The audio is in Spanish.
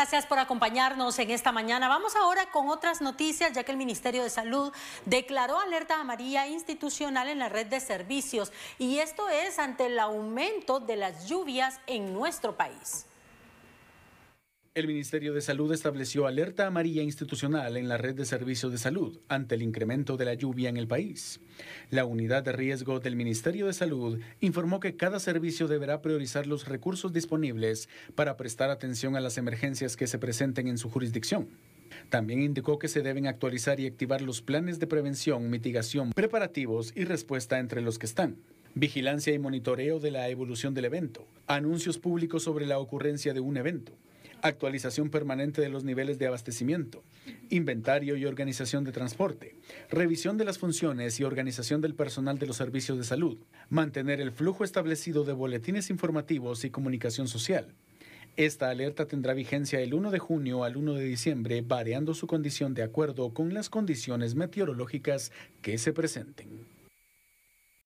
Gracias por acompañarnos en esta mañana. Vamos ahora con otras noticias, ya que el Ministerio de Salud declaró alerta amarilla institucional en la red de servicios, y esto es ante el aumento de las lluvias en nuestro país. El Ministerio de Salud estableció alerta amarilla institucional en la red de servicios de salud ante el incremento de la lluvia en el país. La unidad de riesgo del Ministerio de Salud informó que cada servicio deberá priorizar los recursos disponibles para prestar atención a las emergencias que se presenten en su jurisdicción. También indicó que se deben actualizar y activar los planes de prevención, mitigación, preparativos y respuesta entre los que están vigilancia y monitoreo de la evolución del evento, anuncios públicos sobre la ocurrencia de un evento, actualización permanente de los niveles de abastecimiento, inventario y organización de transporte, revisión de las funciones y organización del personal de los servicios de salud, mantener el flujo establecido de boletines informativos y comunicación social. Esta alerta tendrá vigencia el 1 de junio al 1 de diciembre, variando su condición de acuerdo con las condiciones meteorológicas que se presenten.